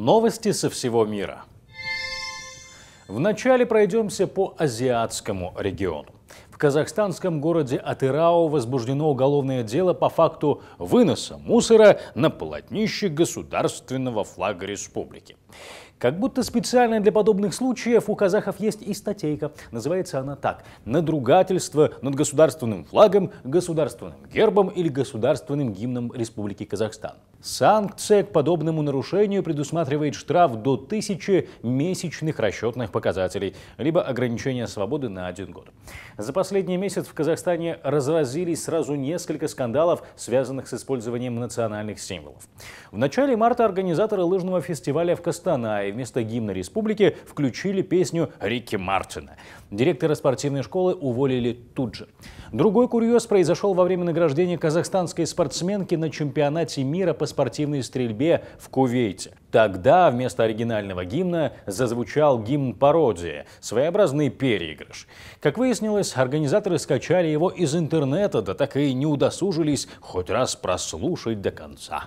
Новости со всего мира. Вначале пройдемся по азиатскому региону. В казахстанском городе Атырау возбуждено уголовное дело по факту выноса мусора на полотнище государственного флага республики. Как будто специально для подобных случаев у казахов есть и статейка. Называется она так. Надругательство над государственным флагом, государственным гербом или государственным гимном Республики Казахстан. Санкция к подобному нарушению предусматривает штраф до тысячи месячных расчетных показателей, либо ограничение свободы на один год. За последний месяц в Казахстане разразились сразу несколько скандалов, связанных с использованием национальных символов. В начале марта организаторы лыжного фестиваля в Кастанае и вместо гимна республики включили песню Рики Мартина. Директора спортивной школы уволили тут же. Другой курьез произошел во время награждения казахстанской спортсменки на чемпионате мира по спортивной стрельбе в Кувейте. Тогда вместо оригинального гимна зазвучал гимн пародии, своеобразный переигрыш. Как выяснилось, организаторы скачали его из интернета, да так и не удосужились хоть раз прослушать до конца.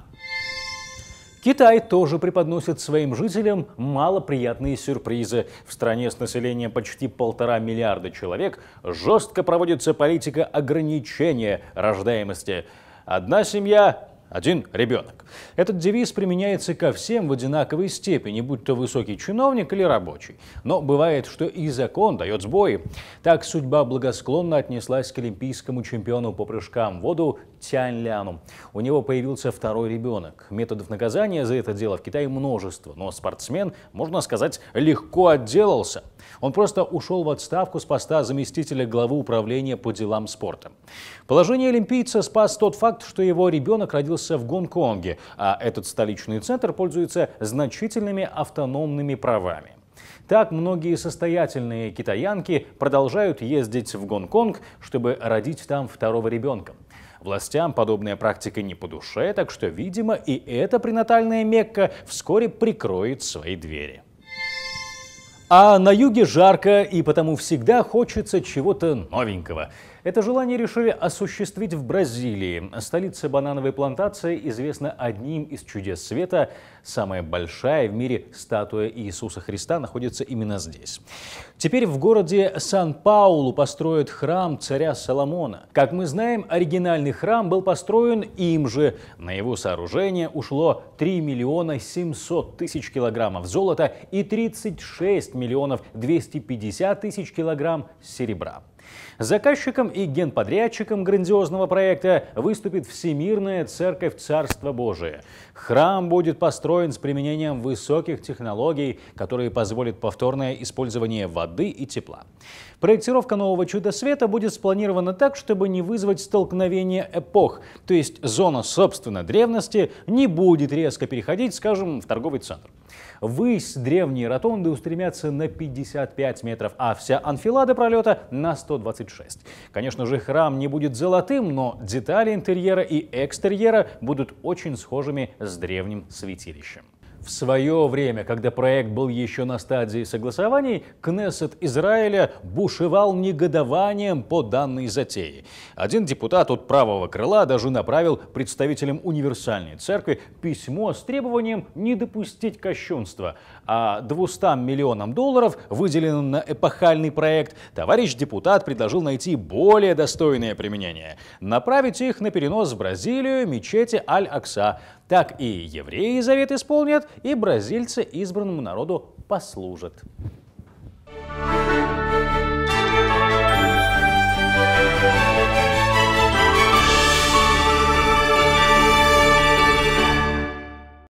Китай тоже преподносит своим жителям малоприятные сюрпризы. В стране с населением почти полтора миллиарда человек жестко проводится политика ограничения рождаемости. Одна семья один ребенок. Этот девиз применяется ко всем в одинаковой степени, будь то высокий чиновник или рабочий. Но бывает, что и закон дает сбои. Так судьба благосклонно отнеслась к олимпийскому чемпиону по прыжкам в воду Тянь Ляну. У него появился второй ребенок. Методов наказания за это дело в Китае множество, но спортсмен, можно сказать, легко отделался. Он просто ушел в отставку с поста заместителя главы управления по делам спорта. Положение олимпийца спас тот факт, что его ребенок родился в Гонконге, а этот столичный центр пользуется значительными автономными правами. Так многие состоятельные китаянки продолжают ездить в Гонконг, чтобы родить там второго ребенка. Властям подобная практика не по душе, так что, видимо, и эта пренатальная Мекка вскоре прикроет свои двери. А на юге жарко, и потому всегда хочется чего-то новенького – это желание решили осуществить в Бразилии. Столица банановой плантации известна одним из чудес света. Самая большая в мире статуя Иисуса Христа находится именно здесь. Теперь в городе Сан-Паулу построят храм царя Соломона. Как мы знаем, оригинальный храм был построен им же. На его сооружение ушло 3 миллиона 700 тысяч килограммов золота и 36 миллионов 250 тысяч килограмм серебра. Заказчиком и генподрядчиком грандиозного проекта выступит Всемирная Церковь Царства Божия. Храм будет построен с применением высоких технологий, которые позволят повторное использование воды и тепла. Проектировка нового чуда света будет спланирована так, чтобы не вызвать столкновение эпох, то есть зона, собственно, древности не будет резко переходить, скажем, в торговый центр. Высь древние ротонды устремятся на 55 метров, а вся анфилада пролета на 126. Конечно же, храм не будет золотым, но детали интерьера и экстерьера будут очень схожими с древним святилищем. В свое время, когда проект был еще на стадии согласований, Кнессет Израиля бушевал негодованием по данной затее. Один депутат от правого крыла даже направил представителям универсальной церкви письмо с требованием не допустить кощунства. А 200 миллионам долларов, выделенным на эпохальный проект, товарищ депутат предложил найти более достойное применение – направить их на перенос в Бразилию мечети Аль-Акса – так и евреи завет исполнят, и бразильцы избранному народу послужат.